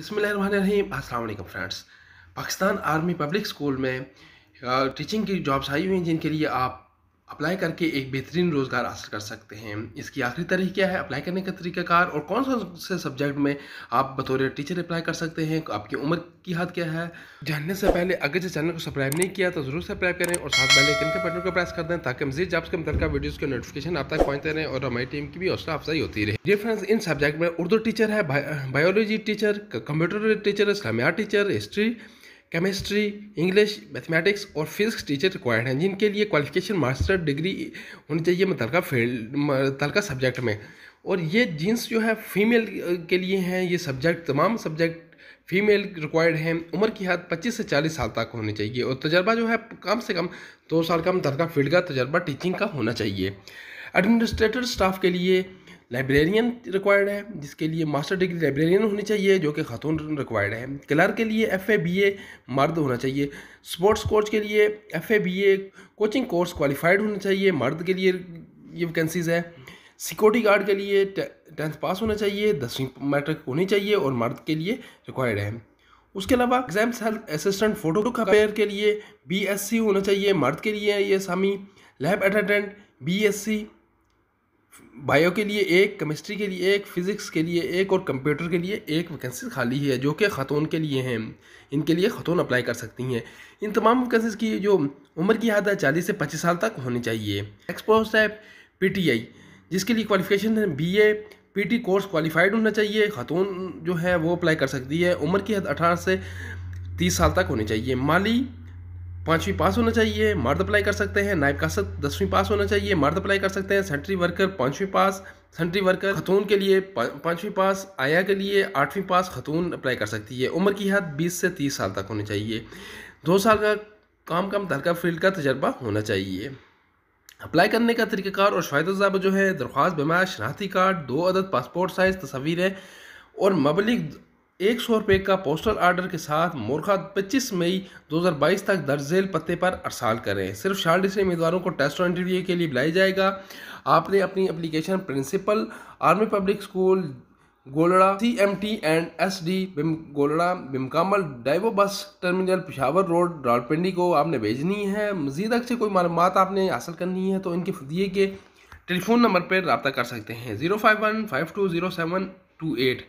बिसमीम अस्सलाम friends Pakistan army public school में टीचिंग की जॉब्स आई हुई हैं जिनके लिए आप अप्लाई करके एक बेहतरीन रोज़गार हासिल कर सकते हैं इसकी आखिरी तरीक क्या है अप्लाई करने का तरीकाकार और कौन सा से सब्जेक्ट में आप बतौर टीचर अप्लाई कर सकते हैं आपकी उम्र की हद क्या है जानने से पहले अगर जिस चैनल को सब्सक्राइब नहीं किया तो ज़रूर सब्सक्राइब करें और साथ बेल आइकन के बटन को प्रेस कर दें ताकि मजीद जब उसके मुतल वीडियोज़ के नोटिफिकेशन आप तक पहुँचते रहें और हमारी टीम की भी हौसला अफजाई होती रहे ये फ्रेंड्स इन सब्जेक्ट में उर्दू टीचर है बायोलॉजी टीचर कंप्यूटर टीचर इस्लामिया teacher history chemistry English mathematics और फिजिक्स टीचर रिक्वायर्ड हैं जिनके लिए क्वालिफिकेशन मास्टर डिग्री होनी चाहिए मुतलका फील्ड मुतलका सब्जेक्ट में और ये जीन्स जो है फीमेल के लिए हैं ये सब्जेक्ट तमाम सब्जेक्ट फीमेल रिक्वायर्ड हैं उम्र की हद 25 से 40 साल तक होनी चाहिए और तजर्बा जो है कम से कम दो साल का मुतलका फील्ड का तजर्बा टीचिंग का होना चाहिए एडमिनिस्ट्रेटर स्टाफ के लिए लाइब्रेरियन रिक्वायर्ड है जिसके लिए मास्टर डिग्री लाइब्रेरियन होनी चाहिए जो कि खातून रिक्वायर्ड है क्लर्क के लिए एफ ए बी ए मर्द होना चाहिए स्पोर्ट्स कोच के लिए F A B A coaching course qualified होना चाहिए मर्द के लिए ये वैकेंसीज़ है सिक्योरिटी गार्ड के लिए टेंथ पास होना चाहिए दसवीं मैट्रिक होनी चाहिए और मर्द के लिए रिक्वायर्ड है उसके अलावा exams health assistant photocopier के लिए बी एस सी होना चाहिए मर्द के लिए ये सामी lab attendant B S C bio के लिए एक केमिस्ट्री के लिए एक फ़िज़िक्स के लिए एक और कंप्यूटर के लिए एक वैकेंसी खाली है जो कि ख़तून के लिए हैं इनके लिए ख़तून अप्लाई कर सकती हैं इन तमाम वैकेंसीज़ की जो उम्र की हद है चालीस से पच्चीस साल तक होनी चाहिए नेक्स्ट पोस्ट है पी टी आई जिसके लिए क्वालिफिकेशन है B A P T course qualified होना चाहिए ख़तून जो है वो अप्लाई कर सकती है उम्र की हद अठारह से तीस साल तक होनी चाहिए माली पाँचवीं पास होना चाहिए मर्द अप्लाई कर सकते हैं नायब कासत दसवीं पास होना चाहिए मर्द अप्लाई कर सकते हैं सेंट्री वर्कर पाँचवीं पास सेंट्री वर्कर खतून के लिए पाँचवीं पास आया के लिए आठवीं पास खतून अप्लाई कर सकती है उम्र की हद बीस से तीस साल तक होनी चाहिए दो साल का काम कम तहलका फील्ड का तजर्बा होना चाहिए अप्लाई करने का तरीक़ाकार और शायद जो है दरख्वास्त बीमार शनाख्ती कार्ड दो अदद पासपोर्ट साइज़ तस्वीरें और मबलिक एक सौ रुपये का पोस्टल आर्डर के साथ मोरखा 25 मई 2022 तक दर्ज झेल पते पर अरसाल करें सिर्फ शार्ट डिस्ट्रिक उम्मीदवारों को टेस्ट और इंटरव्यू के लिए बुलाया जाएगा आपने अपनी application principal army public school Golra C M T and S D बिम गोलड़ा बिमकामल Daewoo bus terminal Peshawar road Rawalpindi को आपने भेजनी है मजीद अक्सर कोई मालूम आपने हासिल करनी है तो इनके दिए के टेलीफोन नंबर पर रबता कर सकते हैं zero five one five two zero seven two eight